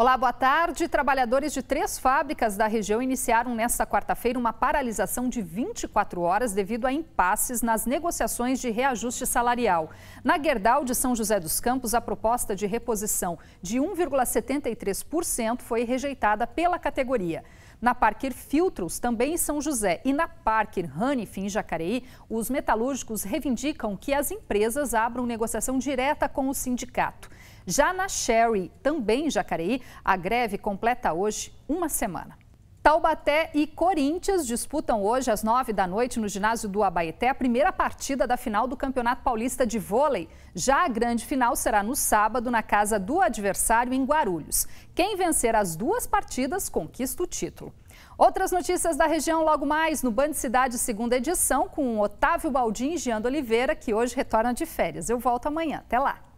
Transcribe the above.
Olá, boa tarde. Trabalhadores de três fábricas da região iniciaram nesta quarta-feira uma paralisação de 24 horas devido a impasses nas negociações de reajuste salarial. Na Guerdal de São José dos Campos, a proposta de reposição de 1,73% foi rejeitada pela categoria. Na Parker Filtros, também em São José, e na Parker Hanif, em Jacareí, os metalúrgicos reivindicam que as empresas abram negociação direta com o sindicato. Já na Sherry, também em Jacareí, a greve completa hoje uma semana. Taubaté e Corinthians disputam hoje às nove da noite no ginásio do Abaeté a primeira partida da final do Campeonato Paulista de Vôlei. Já a grande final será no sábado na casa do adversário em Guarulhos. Quem vencer as duas partidas conquista o título. Outras notícias da região logo mais no Band Cidade segunda edição com Otávio Baldin e Giando Oliveira que hoje retorna de férias. Eu volto amanhã. Até lá.